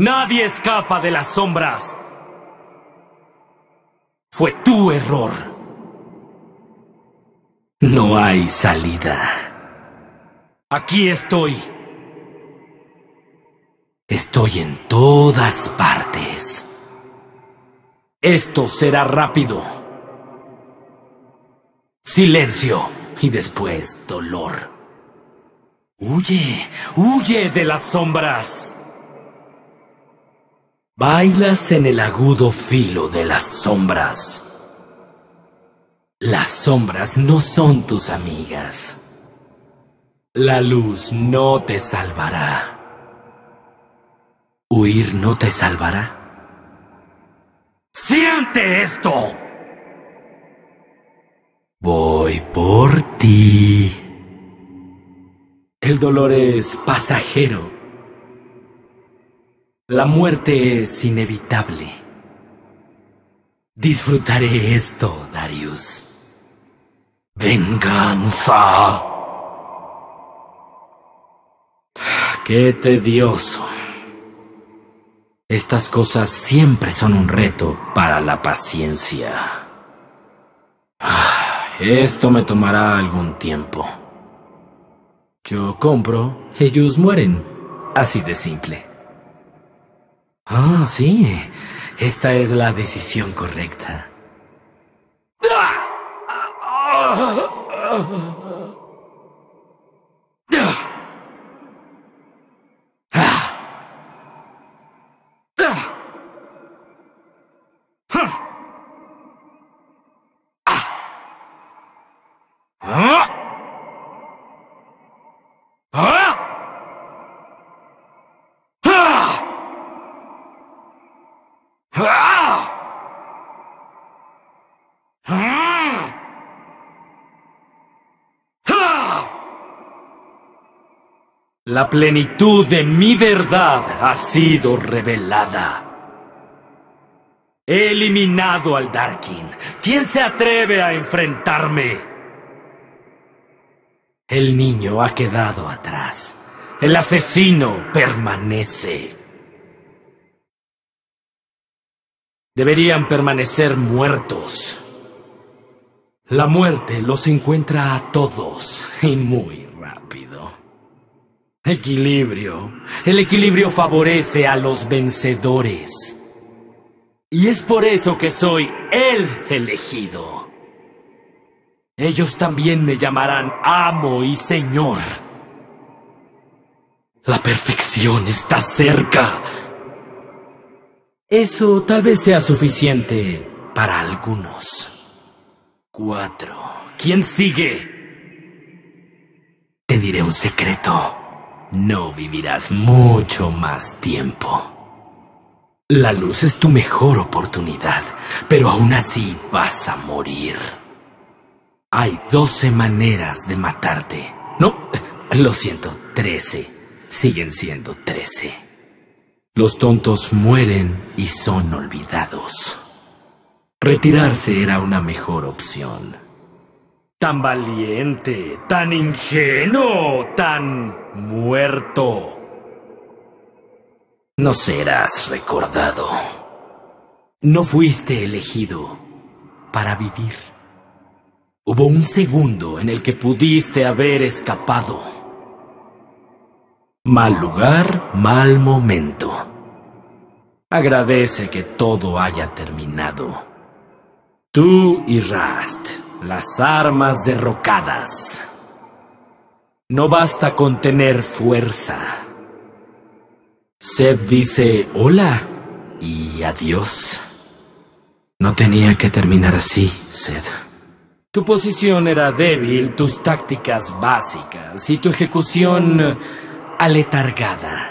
Nadie escapa de las sombras. Fue tu error. No hay salida. Aquí estoy. Estoy en todas partes. Esto será rápido. Silencio y después dolor. Huye, huye de las sombras. Bailas en el agudo filo de las sombras. Las sombras no son tus amigas. La luz no te salvará. Huir no te salvará. ¡Siente esto! Voy por ti. El dolor es pasajero la muerte es inevitable. Disfrutaré esto, Darius. Venganza. Qué tedioso. Estas cosas siempre son un reto para la paciencia. Ah, esto me tomará algún tiempo. Yo compro, ellos mueren. Así de simple. Ah, sí. Esta es la decisión correcta. Ah, ah, ah, La plenitud de mi verdad ha sido revelada. He eliminado al Darkin. ¿Quién se atreve a enfrentarme? El niño ha quedado atrás. El asesino permanece. Deberían permanecer muertos. La muerte los encuentra a todos y muy Equilibrio. El equilibrio favorece a los vencedores. Y es por eso que soy el elegido. Ellos también me llamarán amo y señor. La perfección está cerca. Eso tal vez sea suficiente para algunos. Cuatro. ¿Quién sigue? Te diré un secreto no vivirás mucho más tiempo. La luz es tu mejor oportunidad, pero aún así vas a morir. Hay doce maneras de matarte. No, lo siento, trece. Siguen siendo trece. Los tontos mueren y son olvidados. Retirarse era una mejor opción tan valiente, tan ingenuo, tan muerto. No serás recordado. No fuiste elegido para vivir. Hubo un segundo en el que pudiste haber escapado. Mal lugar, mal momento. Agradece que todo haya terminado. Tú irás. Las armas derrocadas. No basta con tener fuerza. Sed dice hola y adiós. No tenía que terminar así, Sed. Tu posición era débil, tus tácticas básicas y tu ejecución aletargada.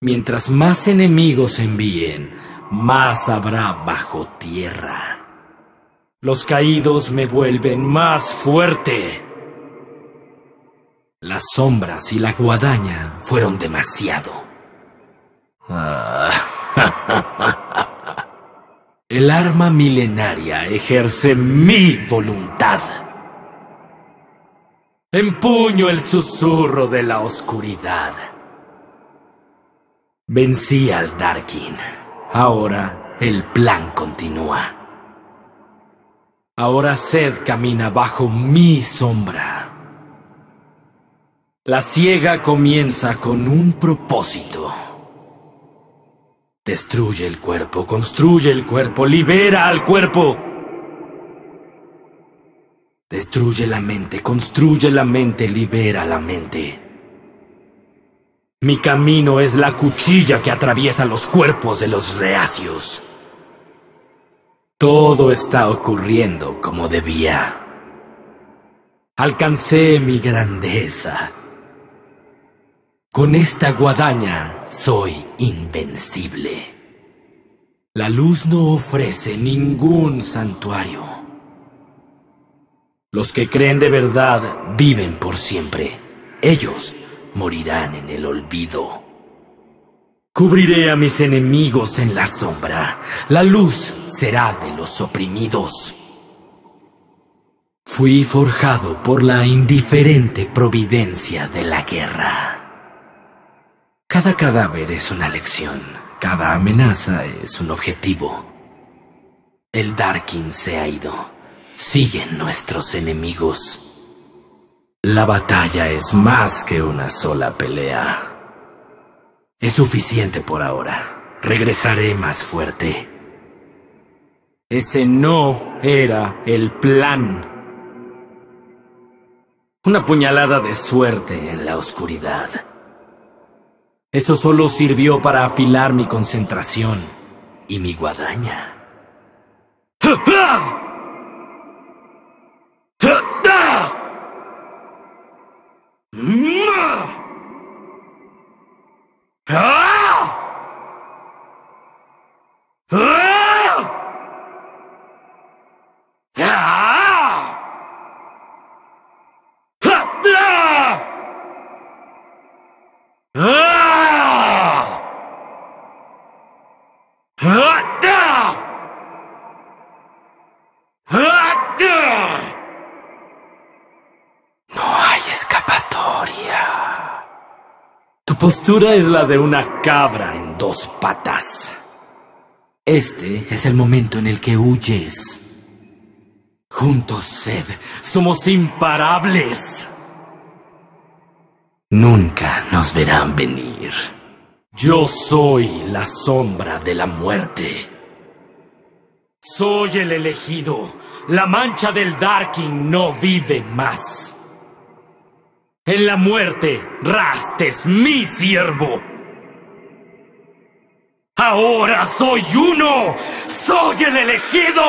Mientras más enemigos envíen, más habrá bajo tierra. Los caídos me vuelven más fuerte. Las sombras y la guadaña fueron demasiado. El arma milenaria ejerce mi voluntad. Empuño el susurro de la oscuridad. Vencí al Darkin. Ahora el plan continúa. Ahora sed camina bajo mi sombra. La ciega comienza con un propósito. Destruye el cuerpo, construye el cuerpo, libera al cuerpo. Destruye la mente, construye la mente, libera la mente. Mi camino es la cuchilla que atraviesa los cuerpos de los reacios. Todo está ocurriendo como debía. Alcancé mi grandeza. Con esta guadaña soy invencible. La luz no ofrece ningún santuario. Los que creen de verdad viven por siempre. Ellos morirán en el olvido. Cubriré a mis enemigos en la sombra. La luz será de los oprimidos. Fui forjado por la indiferente providencia de la guerra. Cada cadáver es una lección. Cada amenaza es un objetivo. El Darkin se ha ido. Siguen nuestros enemigos. La batalla es más que una sola pelea. Es suficiente por ahora. Regresaré más fuerte. Ese no era el plan. Una puñalada de suerte en la oscuridad. Eso solo sirvió para afilar mi concentración y mi guadaña. postura es la de una cabra en dos patas. Este es el momento en el que huyes. Juntos, Sed, somos imparables. Nunca nos verán venir. Yo soy la sombra de la muerte. Soy el elegido. La mancha del Darkin no vive más. En la muerte, Rastes, mi siervo. Ahora soy uno. Soy el elegido.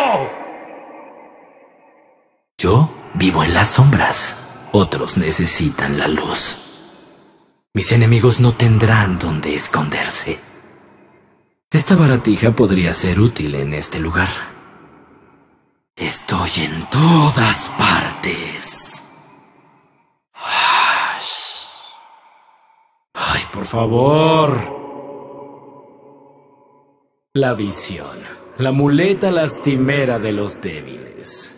Yo vivo en las sombras. Otros necesitan la luz. Mis enemigos no tendrán donde esconderse. Esta baratija podría ser útil en este lugar. Estoy en todas partes. por favor. La visión, la muleta lastimera de los débiles.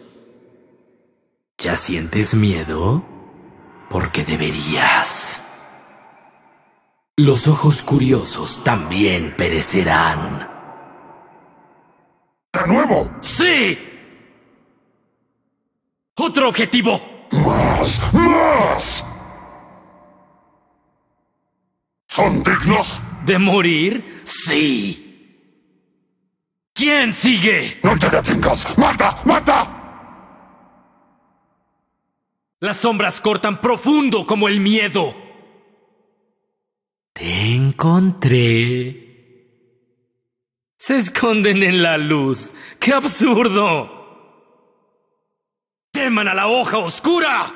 ¿Ya sientes miedo? Porque deberías. Los ojos curiosos también perecerán. ¿De nuevo? ¡Sí! ¡Otro objetivo! ¡Más! ¡Más! ¿Son dignos? ¿De morir? Sí. ¿Quién sigue? No te detengas. ¡Mata! ¡Mata! Las sombras cortan profundo como el miedo. Te encontré. Se esconden en la luz. ¡Qué absurdo! ¡Teman a la hoja oscura!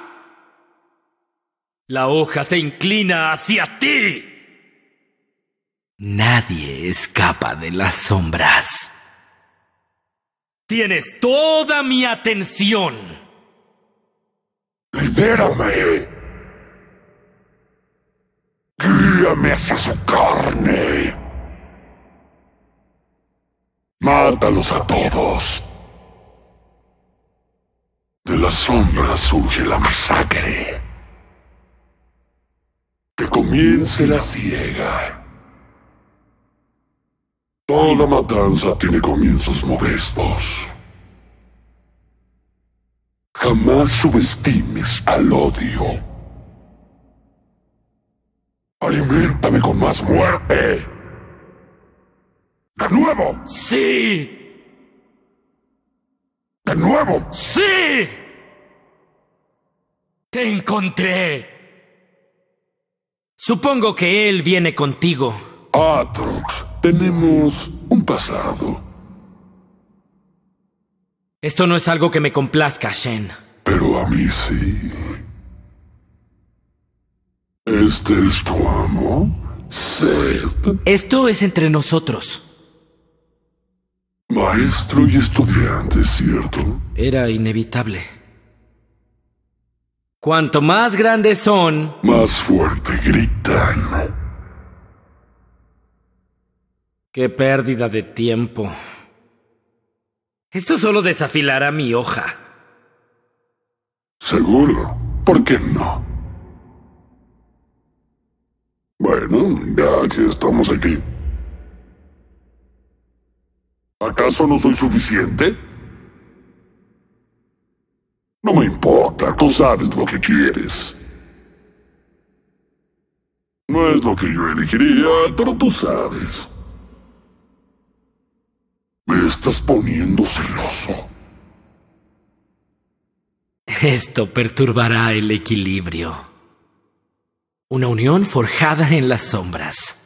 La hoja se inclina hacia ti. Nadie escapa de las sombras. Tienes toda mi atención. Libérame. Guíame hacia su carne. Mátalos a todos. De las sombras surge la masacre. Que comience la ciega. Toda matanza tiene comienzos modestos. Jamás subestimes al odio. Alimentame con más muerte. ¡De nuevo! ¡Sí! ¡De nuevo! ¡Sí! ¡Te encontré! Supongo que él viene contigo. Atrox, tenemos un pasado. Esto no es algo que me complazca, Shen. Pero a mí sí. ¿Este es tu amo? Seth. Esto es entre nosotros. Maestro y estudiante, ¿cierto? Era inevitable. Cuanto más grandes son... Más fuerte gritan. Qué pérdida de tiempo. Esto solo desafilará mi hoja. Seguro. ¿Por qué no? Bueno, ya que estamos aquí. ¿Acaso no soy suficiente? No me importa, tú sabes lo que quieres. No es lo que yo elegiría, pero tú sabes estás poniendo celoso. Esto perturbará el equilibrio. Una unión forjada en las sombras.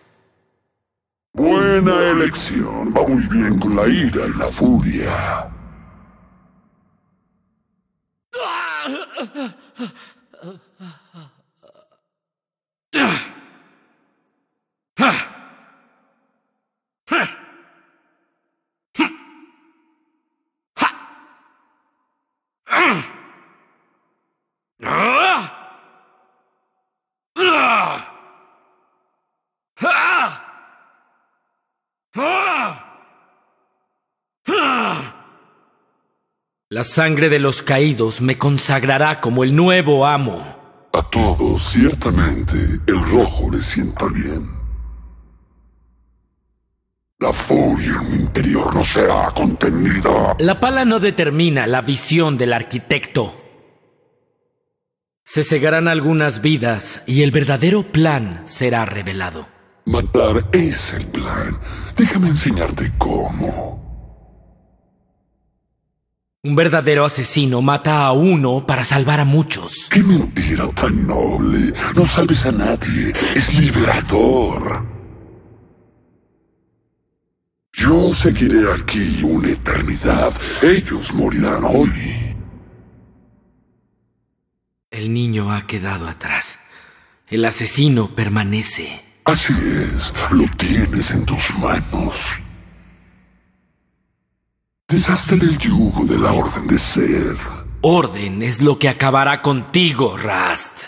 Buena elección. Va muy bien con la ira y la furia. La sangre de los caídos me consagrará como el nuevo amo. A todos, ciertamente, el rojo le sienta bien. La furia en mi interior no será contenida. La pala no determina la visión del arquitecto. Se cegarán algunas vidas y el verdadero plan será revelado. Matar es el plan. Déjame enseñarte cómo. Un verdadero asesino mata a uno para salvar a muchos. ¡Qué mentira tan noble! No salves a nadie. Es liberador. Yo seguiré aquí una eternidad. Ellos morirán hoy. El niño ha quedado atrás. El asesino permanece. Así es, lo tienes en tus manos. Deshazte del yugo de la Orden de Sed. Orden es lo que acabará contigo, Rast.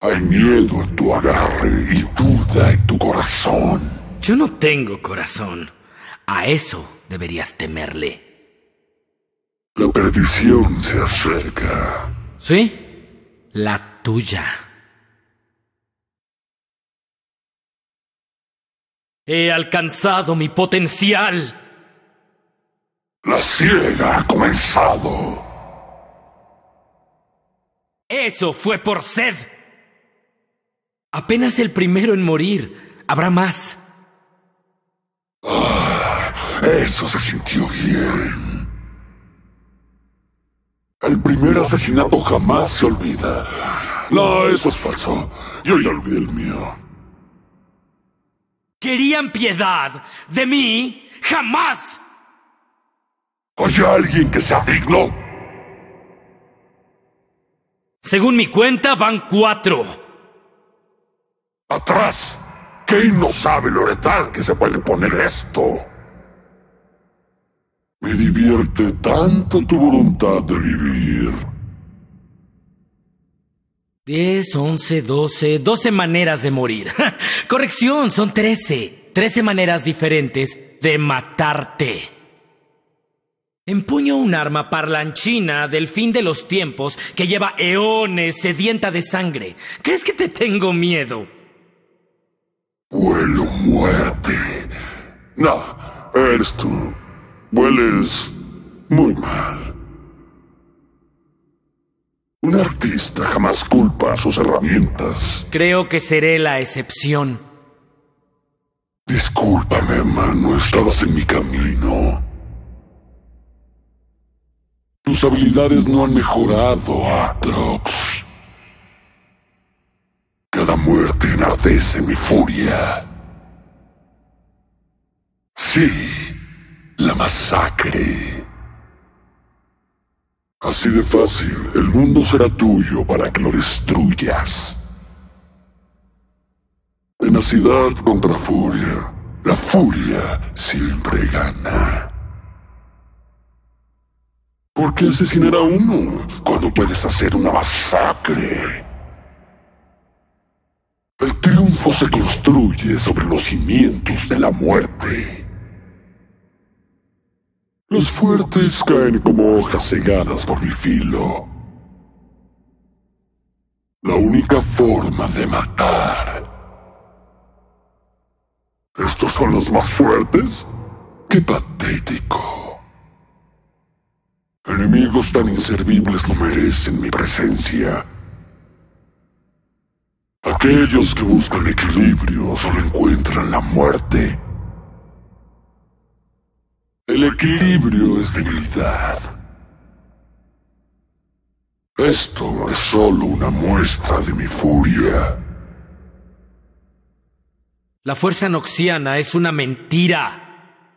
Hay miedo en tu agarre y duda en tu corazón. Yo no tengo corazón. A eso deberías temerle. La perdición se acerca. ¿Sí? La tuya. He alcanzado mi potencial. La ciega ha comenzado. Eso fue por sed. Apenas el primero en morir. Habrá más. Ah, eso se sintió bien. El primer asesinato jamás se olvida. No, eso es falso. Yo ya olvidé el mío. Querían piedad. De mí, jamás. ¿Hay alguien que sea digno? Según mi cuenta, van cuatro. ¡Atrás! ¿Quién no sabe lo letal que se puede poner esto. Me divierte tanto tu voluntad de vivir. 10, 11, 12, 12 maneras de morir. Corrección, son 13. 13 maneras diferentes de matarte. Empuño un arma parlanchina del fin de los tiempos que lleva eones sedienta de sangre. ¿Crees que te tengo miedo? Vuelo muerte. No, eres tú. Hueles muy mal. Un artista jamás culpa a sus herramientas. Creo que seré la excepción. Discúlpame, hermano, estabas en mi camino. Tus habilidades no han mejorado, Atrox. Cada muerte enardece mi furia. Sí, la masacre. Así de fácil, el mundo será tuyo para que lo destruyas. ciudad contra furia. La furia siempre gana. ¿Por qué asesinar a uno cuando puedes hacer una masacre? El triunfo se construye sobre los cimientos de la muerte. Los fuertes caen como hojas cegadas por mi filo. La única forma de matar. ¿Estos son los más fuertes? ¡Qué patético! Enemigos tan inservibles no merecen mi presencia. Aquellos que buscan equilibrio solo encuentran la muerte. El equilibrio es debilidad. Esto es solo una muestra de mi furia. La fuerza noxiana es una mentira.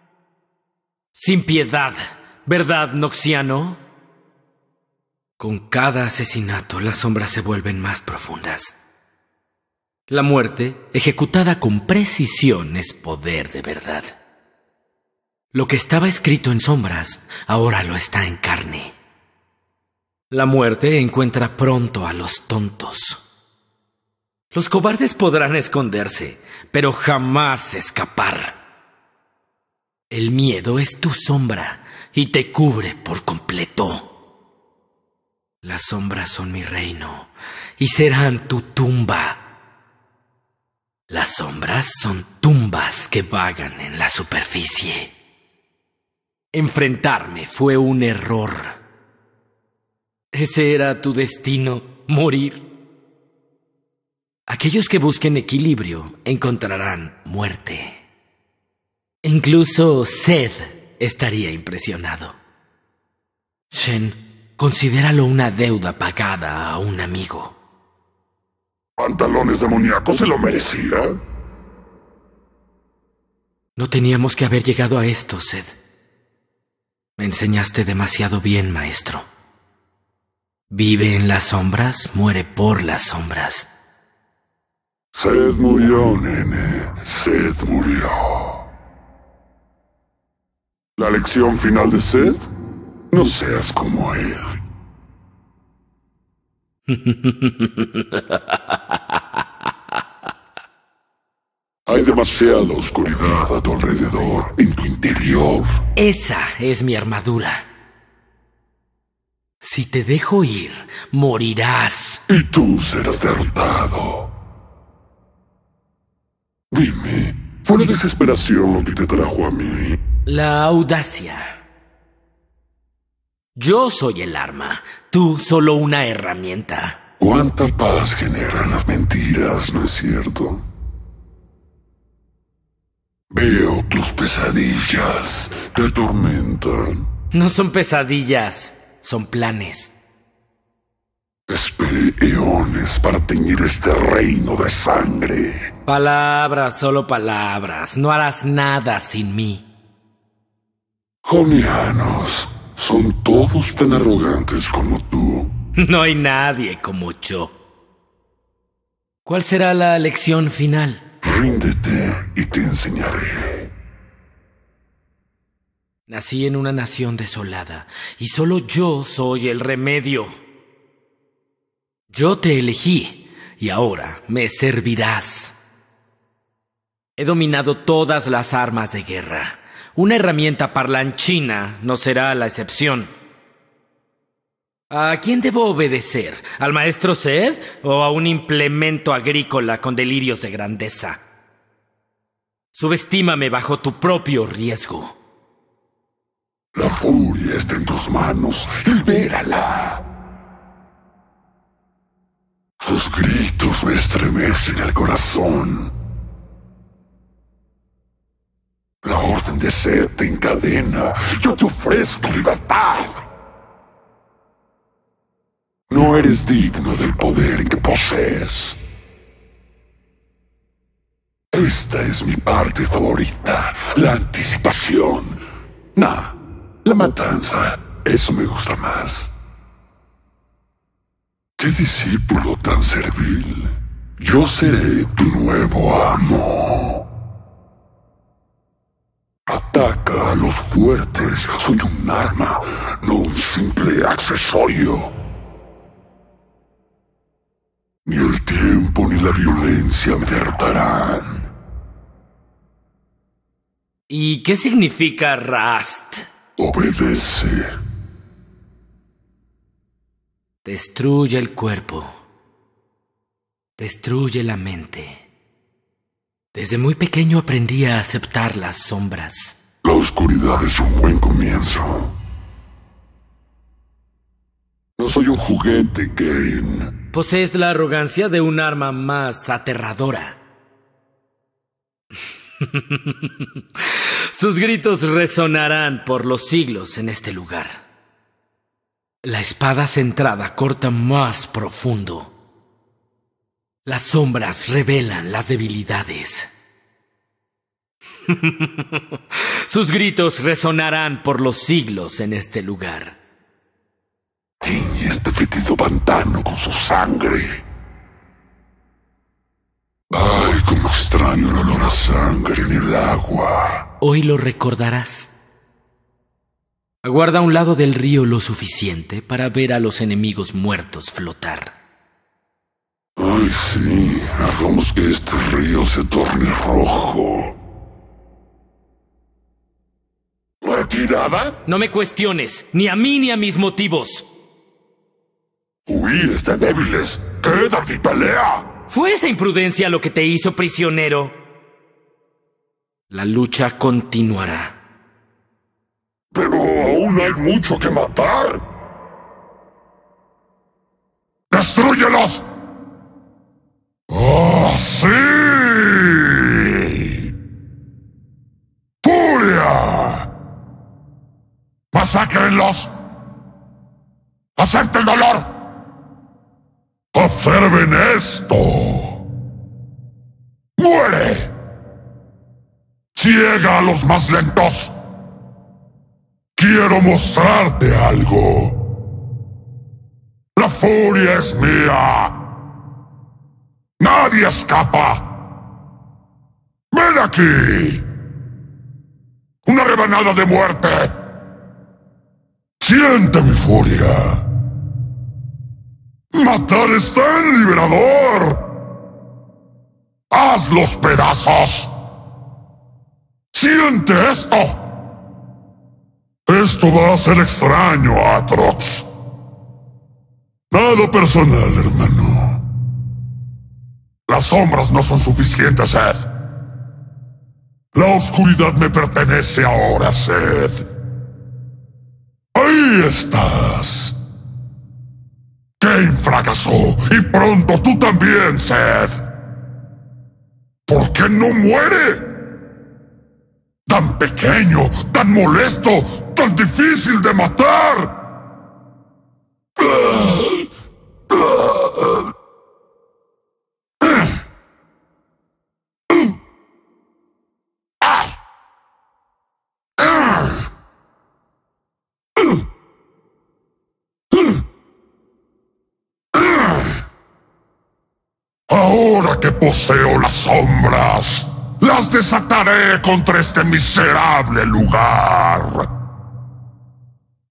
Sin piedad. ¿verdad, Noxiano? Con cada asesinato las sombras se vuelven más profundas. La muerte, ejecutada con precisión, es poder de verdad. Lo que estaba escrito en sombras, ahora lo está en carne. La muerte encuentra pronto a los tontos. Los cobardes podrán esconderse, pero jamás escapar. El miedo es tu sombra y te cubre por completo. Las sombras son mi reino y serán tu tumba. Las sombras son tumbas que vagan en la superficie. Enfrentarme fue un error. Ese era tu destino, morir. Aquellos que busquen equilibrio encontrarán muerte, incluso sed estaría impresionado. Shen, considéralo una deuda pagada a un amigo. ¿Pantalones demoníacos se lo merecía? No teníamos que haber llegado a esto, Sed. Me enseñaste demasiado bien, maestro. Vive en las sombras, muere por las sombras. Sed murió, nene. Sed murió. La lección final de Seth? No seas como él. Hay demasiada oscuridad a tu alrededor, en tu interior. Esa es mi armadura. Si te dejo ir, morirás. Y tú serás derrotado. Dime, ¿fue la desesperación lo que te trajo a mí? La audacia. Yo soy el arma, tú solo una herramienta. ¿Cuánta paz generan las mentiras, no es cierto? Veo tus pesadillas, te atormentan. No son pesadillas, son planes. Esperé eones para teñir este reino de sangre. Palabras, solo palabras. No harás nada sin mí. Jonianos, son todos tan arrogantes como tú. No hay nadie como yo. ¿Cuál será la lección final? Ríndete y te enseñaré. Nací en una nación desolada y solo yo soy el remedio. Yo te elegí y ahora me servirás. He dominado todas las armas de guerra. Una herramienta parlanchina no será la excepción. ¿A quién debo obedecer? ¿Al maestro Sed o a un implemento agrícola con delirios de grandeza? Subestímame bajo tu propio riesgo. La furia está en tus manos. Libérala. Sus gritos me estremecen el corazón. La orden de sed te encadena. Yo te ofrezco libertad. No eres digno del poder que posees. Esta es mi parte favorita, la anticipación. Nah, la matanza. Eso me gusta más. ¿Qué discípulo tan servil? Yo seré tu nuevo amo. Ataca a los fuertes. Soy un arma, no un simple accesorio. Ni el tiempo ni la violencia me derrotarán. ¿Y qué significa Rast? Obedece. Destruye el cuerpo. Destruye la mente. Desde muy pequeño aprendí a aceptar las sombras. La oscuridad es un buen comienzo. No soy un juguete, Kane. Posees la arrogancia de un arma más aterradora. Sus gritos resonarán por los siglos en este lugar. La espada centrada corta más profundo. Las sombras revelan las debilidades. Sus gritos resonarán por los siglos en este lugar. Tiñe este fetido pantano con su sangre. Ay, cómo extraño el olor a sangre en el agua. Hoy lo recordarás. Aguarda a un lado del río lo suficiente para ver a los enemigos muertos flotar. Ay, sí, hagamos que este río se torne rojo. ¿Retirada? No me cuestiones, ni a mí ni a mis motivos. ¡Huíes de débiles! ¡Quédate y pelea! ¿Fue esa imprudencia lo que te hizo prisionero? La lucha continuará. Pero aún hay mucho que matar. ¡Destruyelos! ¡Ah, sí! ¡Furia! ¡Masácrenlos! EL dolor! ¡Observen esto! ¡Muere! ¡Ciega a los más lentos! Quiero mostrarte algo. La furia es mía. ¡Nadie escapa! ¡Ven aquí! ¡Una rebanada de muerte! ¡Siente mi furia! ¡Matar está tan liberador! ¡Haz los pedazos! ¡Siente esto! Esto va a ser extraño, Atrox. Nada personal, hermano. Las sombras no son suficientes, Seth. La oscuridad me pertenece ahora, Sed. Ahí estás. Kane fracasó y pronto tú también, Seth. ¿Por qué no muere? Tan pequeño, tan molesto, tan difícil de matar. que poseo las sombras, las desataré contra este miserable lugar.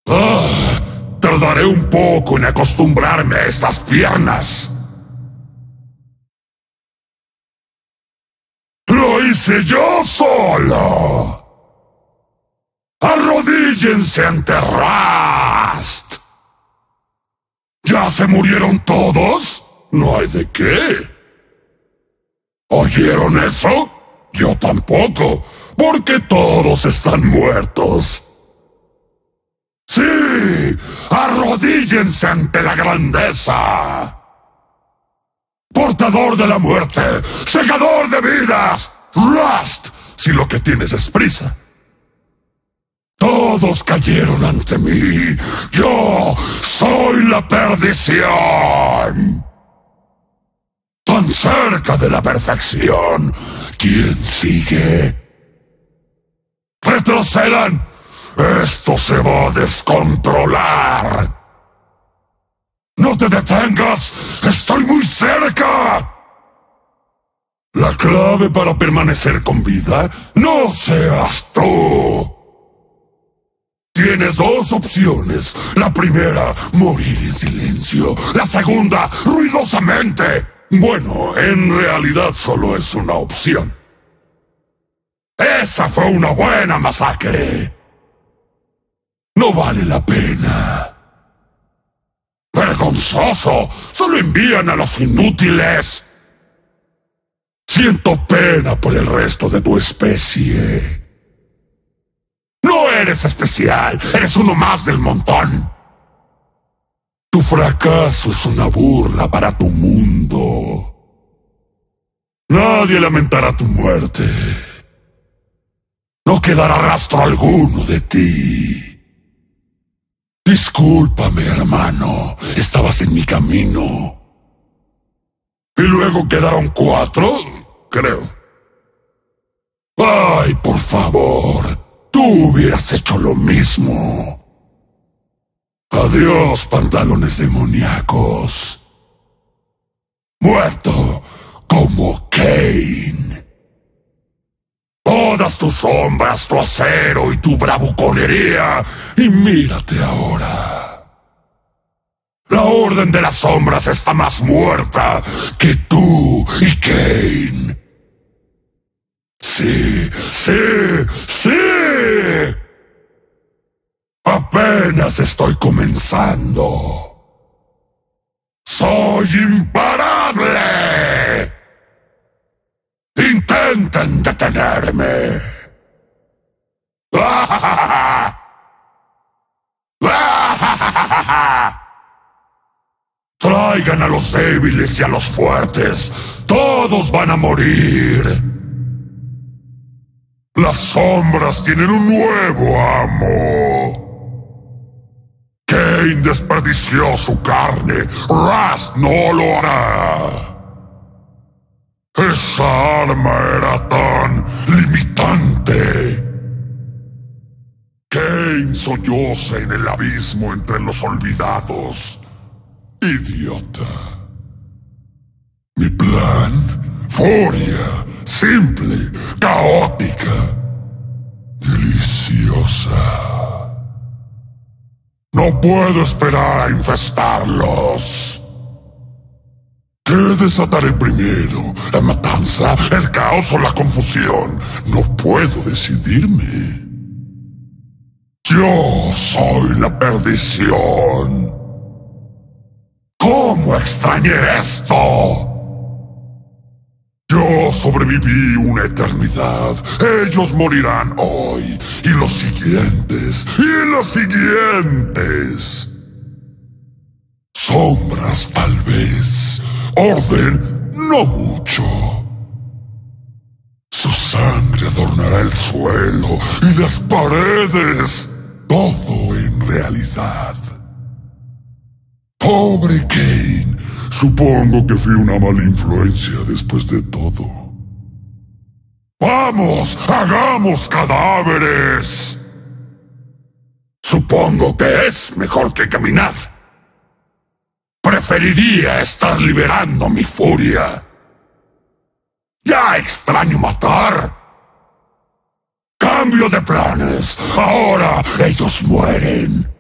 Ah, tardaré un poco en acostumbrarme a estas piernas. ¡Lo hice yo solo! ¡Arrodíllense ante Rast! ¿Ya se murieron todos? No hay de qué. ¿Oyeron eso? Yo tampoco, porque todos están muertos. Sí, arrodíllense ante la grandeza. Portador de la muerte, segador de vidas, Rust, si lo que tienes es prisa. Todos cayeron ante mí. Yo soy la perdición tan cerca de la perfección. ¿Quién sigue? ¡Retrocedan! Esto se va a descontrolar. ¡No te detengas! ¡Estoy muy cerca! La clave para permanecer con vida no seas tú. Tienes dos opciones. La primera, morir en silencio. La segunda, ruidosamente. Bueno, en realidad solo es una opción. Esa fue una buena masacre. No vale la pena. Vergonzoso. Solo envían a los inútiles. Siento pena por el resto de tu especie. No eres especial, eres uno más del montón. Tu fracaso es una burla para tu mundo. Nadie lamentará tu muerte. No quedará rastro alguno de ti. Discúlpame, hermano. Estabas en mi camino. Y luego quedaron cuatro, creo. Ay, por favor. Tú hubieras hecho lo mismo. Adiós, pantalones demoníacos. Muerto como Cain Todas tus sombras, tu acero y tu bravuconería, y mírate ahora. La Orden de las Sombras está más muerta que tú y Cain Sí, sí, sí. Apenas estoy comenzando. ¡Soy imparable! intentan detenerme. Traigan a los débiles y a los fuertes. Todos van a morir. Las sombras tienen un nuevo amo. Kane desperdició su carne. Ras no lo hará. Esa arma era tan limitante que solloza en el abismo entre los olvidados. Idiota. Mi plan, furia, simple, caótica, deliciosa. No puedo esperar a infestarlos. ¿Qué desataré primero? ¿La matanza, el caos o la confusión? No puedo decidirme. Yo soy la perdición. ¿Cómo extrañé esto? Yo sobreviví una eternidad. Ellos morirán hoy. Y los siguientes. Y los siguientes. Sombras tal vez. Orden, no mucho. Su sangre adornará el suelo y las paredes. Todo en realidad. Pobre Kane. Supongo que fui una mala influencia después de todo. ¡Vamos! ¡Hagamos cadáveres! Supongo que es mejor que caminar. Preferiría estar liberando mi furia. Ya extraño matar. Cambio de planes. Ahora ellos mueren.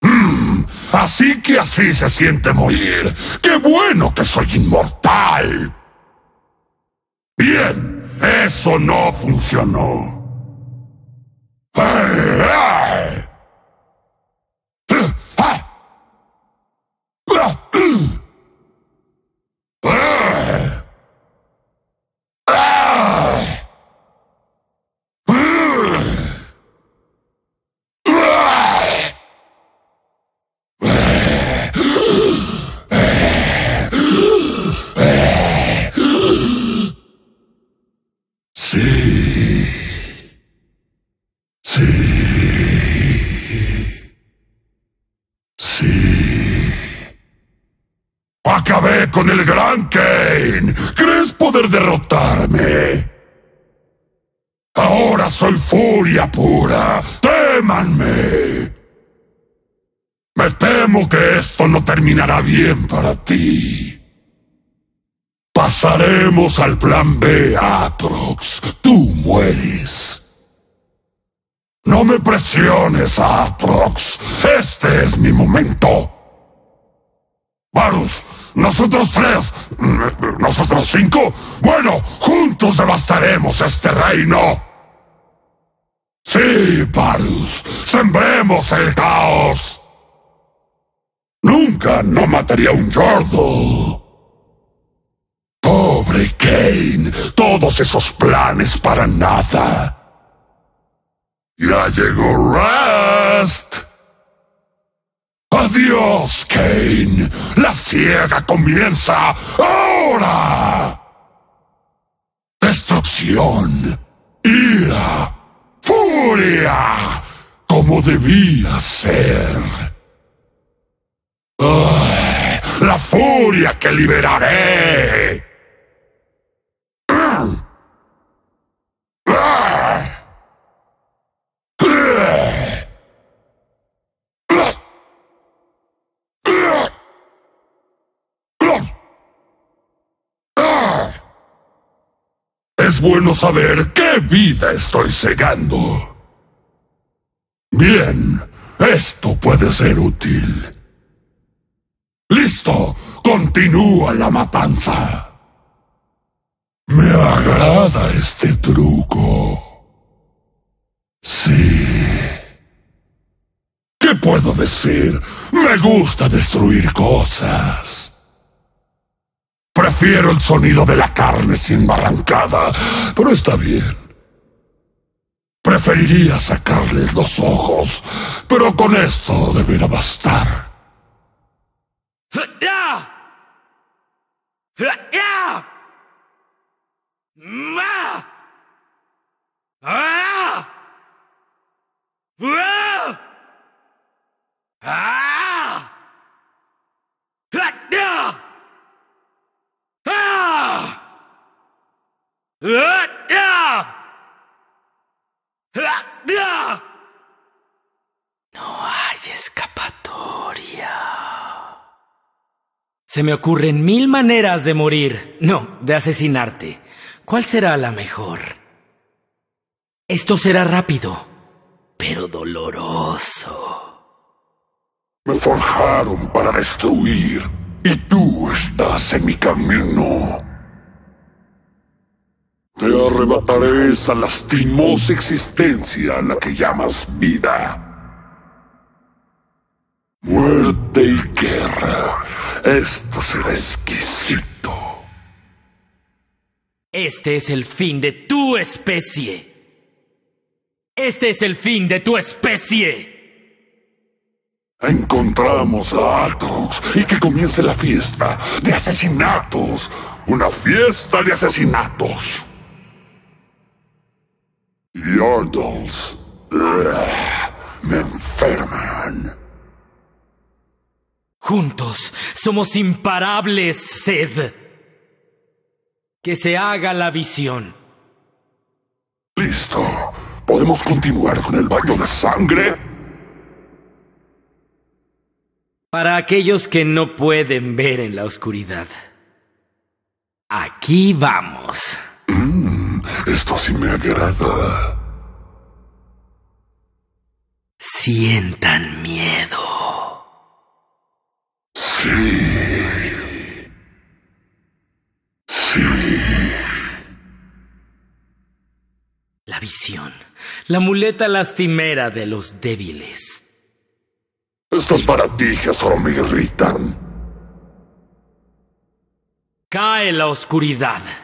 Hmm, así que así se siente morir. ¡Qué bueno que soy inmortal! Bien, eso no funcionó. el gran Kane. ¿Crees poder derrotarme? Ahora soy furia pura. ¡Témanme! Me temo que esto no terminará bien para ti. Pasaremos al plan B, Atrox. Tú mueres. No me presiones, Atrox. Este es mi momento. Varus, ¿Nosotros tres? ¿Nosotros cinco? Bueno, juntos devastaremos este reino. Sí, Parus! sembremos el caos. Nunca no mataría un Jordo. Pobre Kane, todos esos planes para nada. Ya llegó Rust. Adiós, Kane. La ciega comienza ahora. Destrucción, ira, furia, como debía ser. la furia que liberaré. Es bueno saber qué vida estoy cegando. Bien, esto puede ser útil. Listo, continúa la matanza. Me agrada este truco. Sí. ¿Qué puedo decir? Me gusta destruir cosas. Prefiero el sonido de la carne sin barrancada, pero está bien. Preferiría sacarles los ojos, pero con esto deberá bastar. ¡Ah! No hay escapatoria. Se me ocurren mil maneras de morir. No, de asesinarte. ¿Cuál será la mejor? Esto será rápido, pero doloroso. Me forjaron para destruir y tú estás en mi camino. Te arrebataré esa lastimosa existencia a la que llamas vida. Muerte y guerra. Esto será exquisito. Este es el fin de tu especie. Este es el fin de tu especie. Encontramos a Atrox y que comience la fiesta de asesinatos. Una fiesta de asesinatos. Yordles. Eh, me enferman. Juntos somos imparables, Sed. Que se haga la visión. Listo. ¿Podemos continuar con el baño de sangre? Para aquellos que no pueden ver en la oscuridad. Aquí vamos. Esto sí me agrada. Sientan miedo. Sí. Sí. La visión. La muleta lastimera de los débiles. Estas baratijas para me irritan. Cae la oscuridad.